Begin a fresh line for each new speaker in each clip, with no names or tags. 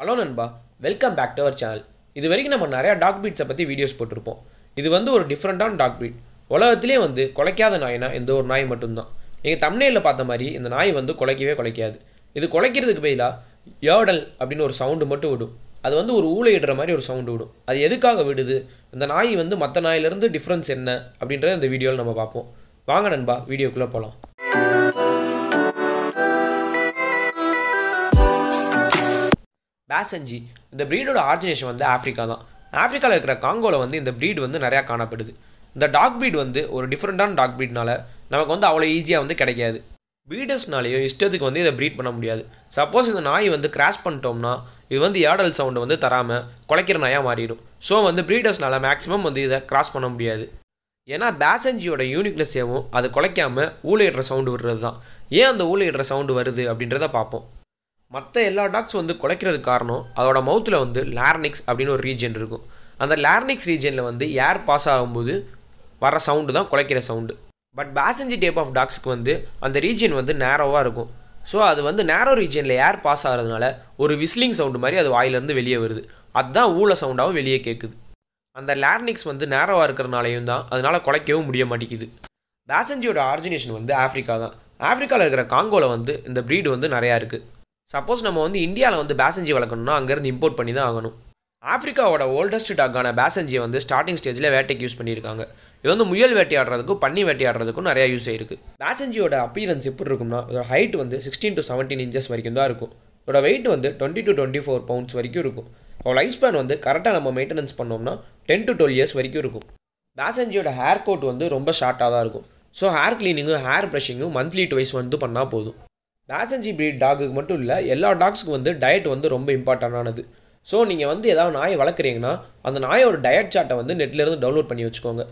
hello நண்பா welcome back to our channel இது வரைக்கும் நம்ம நிறையா டாக் பீட்ஸை பற்றி வீடியோஸ் போட்டிருப்போம் இது வந்து ஒரு டிஃப்ரெண்ட்டான டாக் பீட் உலகத்திலே வந்து குலைக்காத நாய்னா எந்த ஒரு நாய் மட்டும்தான் நீங்கள் தமிழ்நெல்லில் பார்த்த மாதிரி இந்த நாய் வந்து குலைக்கவே குலைக்காது இது குலைக்கிறதுக்கு பதிலாக ஏடல் அப்படின்னு ஒரு சவுண்டு மட்டும் விடும் அது வந்து ஒரு ஊழையிடுற மாதிரி ஒரு சவுண்டு விடும் அது எதுக்காக விடுது இந்த நாய் வந்து மற்ற நாயிலேருந்து டிஃப்ரென்ஸ் என்ன அப்படின்றத இந்த வீடியோவில் நம்ம பார்ப்போம் வாங்க நண்பா வீடியோக்குள்ளே போகலாம் பேசஞ்சி இந்த ப்ரீடோட ஆர்ஜினேஷன் வந்து ஆஃப்ரிக்கா தான் ஆஃப்ரிக்காவில் இருக்கிற காங்கோவில் வந்து இந்த ப்ரீடு வந்து நிறையா காணப்படுது இந்த டாக் பீட் வந்து ஒரு டிஃப்ரெண்ட்டான டாக் ப்ரீட்னால நமக்கு வந்து அவ்வளோ ஈஸியாக வந்து கிடைக்காது ப்ரீடர்ஸ்னாலேயோ இஷ்டத்துக்கு வந்து இதை ப்ரீட் பண்ண முடியாது சப்போஸ் இந்த நாய் வந்து கிராஷ் பண்ணிட்டோம்னா இது வந்து ஏடல் சவுண்டு வந்து தராமல் குலைக்கிற நாயாக மாறிடும் ஸோ வந்து ப்ரீடர்ஸ்னால் மேக்ஸிமம் வந்து இதை கிராஸ் பண்ண முடியாது ஏன்னா பேசஞ்சியோட ஏவும் அது குலைக்காமல் ஊழையிடுற சவுண்டு விடுறது தான் ஏன் அந்த ஊழையிடுற சவுண்டு வருது அப்படின்றத பார்ப்போம் மற்ற எல்லா டாக்ஸ் வந்து குலைக்கிறது காரணம் அதோட மவுத்தில் வந்து லேர்னிக்ஸ் அப்படின்னு ஒரு ரீஜன் இருக்கும் அந்த லேர்னிக்ஸ் ரீஜனில் வந்து ஏர் பாஸ் ஆகும்போது வர சவுண்டு தான் குலைக்கிற sound but basenji type of டாக்ஸுக்கு வந்து அந்த ரீஜன் வந்து நேரோவாக இருக்கும் ஸோ அது வந்து நேரோ ரீஜனில் ஏர் பாஸ் ஆகிறதுனால ஒரு விஸ்லிங் சவுண்டு மாதிரி அது வாயிலேருந்து வெளியே வருது அதுதான் ஊழ சவுண்டாகவும் வெளியே கேட்குது அந்த லேர்னிக்ஸ் வந்து நேரோவாக இருக்கிறதுனாலையும் தான் அதனால் குலைக்கவும் முடிய மாட்டேங்குது பேசஞ்சியோட ஆரிஜினேஷன் வந்து ஆஃப்ரிக்கா தான் ஆஃப்ரிக்காவில் இருக்கிற காங்கோவில் வந்து இந்த ப்ரீடு வந்து நிறையா இருக்குது சப்போஸ் நம்ம வந்து இந்தியாவில் வந்து பேசஞ்சி வளர்க்கணும்னா அங்கேருந்து இம்போர்ட் பண்ணி தான் ஆகணும் ஆஃப்ரிக்காவோட ஓல்டஸ்ட் டாக்கான பேசஞ்சியை வந்து ஸ்டார்டிங் ஸ்டேஜில் வேட்டைக்கு யூஸ் பண்ணியிருக்காங்க இது வந்து முயல் வேட்டையாடுறதுக்கும் பன்னி வேட்டையாடுறதுக்கும் நிறையா யூஸ் ஆயிருக்கு பேசஞ்சியோட அப்பியரன்ஸ் எப்படி இருக்கும்னா இதோட ஹைட் வந்து சிக்ஸ்டீன் டு செவன்டீன் இன்ச்சஸ் வரைக்கும் தான் இருக்கும் இதோட வெயிட் வந்து twenty to twenty four pounds வரைக்கும் இருக்கும் அவள் லைஃப் ஸ்பேன் வந்து கரெக்டாக நம்ம மெயின்டெனன்ஸ் பண்ணோம்னா டென் டு டுவெல் இயர்ஸ் வரைக்கும் இருக்கும் பேசஞ்சியோட ஹேர் கோட் வந்து ரொம்ப ஷார்ட்டாக தான் இருக்கும் ஸோ ஹேர் க்ளீனிங்கும் ஹேர் ப்ரஷிங்கும் மந்த்லி டுவைஸ் வந்து பண்ணால் போதும் பேசஞ்சி பிரீட் டாகுக்கு மட்டும் இல்லை எல்லா டாக்ஸுக்கும் வந்து டயட் வந்து ரொம்ப இம்பார்ட்டண்டானது ஸோ நீங்கள் வந்து ஏதாவது நாய் வளர்க்குறீங்கன்னா அந்த நாயோட டயட் சார்ட்டை வந்து நெட்லேருந்து டவுன்லோட் பண்ணி வச்சுக்கோங்க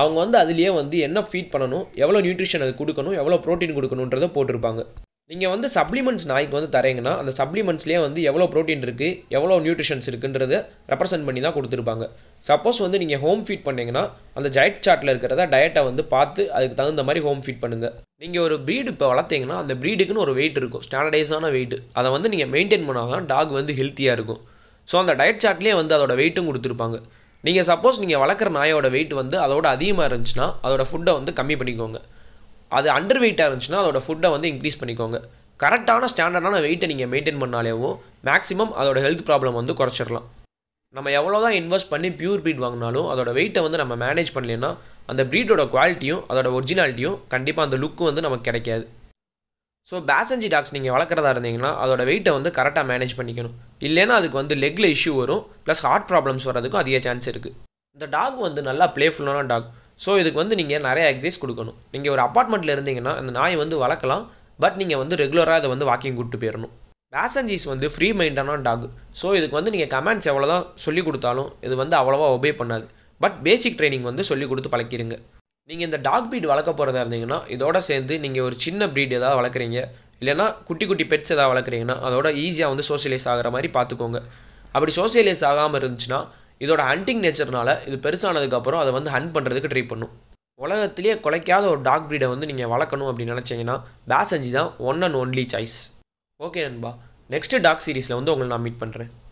அவங்க வந்து அதுலேயே வந்து என்ன ஃபீட் பண்ணணும் எவ்வளோ நியூட்ரிஷன் அது கொடுக்கணும் எவ்வளோ ப்ரோட்டீன் கொடுக்கணுன்றதை போட்டிருப்பாங்க நீங்கள் வந்து சப்ளிமெண்ட்ஸ் நாய்க்கு வந்து தரீங்கன்னா அந்த சப்ளிமெண்ட்ஸ்லேயே வந்து எவ்வளோ ப்ரோட்டீன் இருக்குது எவ்வளோ நியூட்ரிஷன்ஸ் இருக்குன்றத ரெப்ரசென்ட் பண்ணி தான் கொடுத்துருப்பாங்க சப்போஸ் வந்து நீங்கள் ஹோம் ஃபீட் பண்ணிங்கன்னா அந்த டயட் சார்ட்டில் இருக்கிறத டயட்டை வந்து பார்த்து அதுக்கு தகுந்த மாதிரி ஹோம் ஃபீட் பண்ணுங்கள் நீங்கள் ஒரு ப்ரீடு இப்போ வளர்த்தீங்கன்னா அந்த ப்ரீடுக்குன்னு ஒரு வெயிட் இருக்கும் ஸ்டாண்டர்டைஸான வெயிட் அதை வந்து நீங்கள் மெயின்டைன் பண்ணால் தான் டாக் வந்து ஹெல்த்தியாக இருக்கும் ஸோ அந்த டயட் சார்ட்லேயே வந்து அதோட வெயிட்டும் கொடுத்துருப்பாங்க நீங்கள் சப்போஸ் நீங்கள் வளர்க்குற நாயோட வெயிட் வந்து அதோட அதிகமாக இருந்துச்சுன்னா அதோட ஃபுட்டை வந்து கம்மி பண்ணிக்கோங்க அது அண்டர் வெயிட்டாக இருந்துச்சுன்னா அதோட ஃபுட்டை வந்து இன்க்ரீஸ் பண்ணிக்கோங்க கரெக்டான ஸ்டாண்டர்டான வெயிட்டை நீங்கள் மெயின்டைன் பண்ணாலேவும் மேக்ஸிமம் அதோட ஹெல்த் ப்ராப்ளம் வந்து குறைச்சிடலாம் நம்ம எவ்வளோ தான் இன்வெஸ்ட் பண்ணி பியூர் ப்ரீட் வாங்கினாலும் அதோட வெயிட்டை வந்து நம்ம மேனேஜ் பண்ணலன்னா அந்த ப்ரீடோட குவாலிட்டியும் அதோட ஒரிஜினாலிட்டியும் கண்டிப்பாக அந்த லுக்கும் வந்து நமக்கு கிடைக்காது ஸோ பேசஞ்சி டாக்ஸ் நீங்கள் வளர்க்குறதா இருந்தீங்கன்னா அதோட வெயிட்டை வந்து கரெக்டாக மேனேஜ் பண்ணிக்கணும் இல்லைன்னா அதுக்கு வந்து லெக்கில் இஷ்யூ வரும் ப்ளஸ் ஹார்ட் ப்ராப்ளம்ஸ் வர்றதுக்கும் அதிக சான்ஸ் இருக்குது இந்த டாக் வந்து நல்லா ப்ளேஃபுல்லான டாக் ஸோ இதுக்கு வந்து நீங்கள் நிறைய எக்ஸசைஸ் கொடுக்கணும் நீங்கள் ஒரு அப்பார்ட்மெண்ட்டில் இருந்தீங்கன்னா அந்த நாய் வந்து வளர்க்கலாம் பட் நீங்கள் வந்து ரெகுலராக அதை வந்து வாக்கிங் கூப்பிட்டு போயிடணும் பேசஞ்சர்ஸ் வந்து ஃப்ரீ மைண்டான டாக் ஸோ இதுக்கு வந்து நீங்கள் கமெண்ட்ஸ் எவ்வளோ தான் சொல்லிக் கொடுத்தாலும் இது வந்து அவ்வளோவா ஒபே பண்ணாது பட் பேசிக் ட்ரைனிங் வந்து சொல்லிக் கொடுத்து பழக்கிடுங்க நீங்கள் இந்த டாக் பீட் வளர்க்க போகிறதா இருந்தீங்கன்னா இதோட சேர்ந்து நீங்கள் ஒரு சின்ன ப்ரீட் ஏதாவது வளர்க்குறீங்க இல்லைனா குட்டி குட்டி பெட்ஸ் ஏதாவது வளர்க்குறீங்கன்னா அதோட ஈஸியாக வந்து சோசியலைஸ் ஆகிற மாதிரி பார்த்துக்கோங்க அப்படி சோசியலைஸ் ஆகாமல் இருந்துச்சுன்னா இதோட ஹண்டிங் நேச்சர்னால இது பெருசானதுக்கப்புறம் அதை வந்து ஹண்ட் பண்ணுறதுக்கு ட்ரை பண்ணும் உலகத்திலேயே குலைக்காத ஒரு டாக் ப்ரீடை வந்து நீங்கள் வளர்க்கணும் அப்படின்னு நினச்சிங்கன்னா பேசஞ்சி தான் one and only choice okay நண்பா நெக்ஸ்ட் டாக் சீரீஸில் வந்து உங்களை நான் மீட் பண்ணுறேன்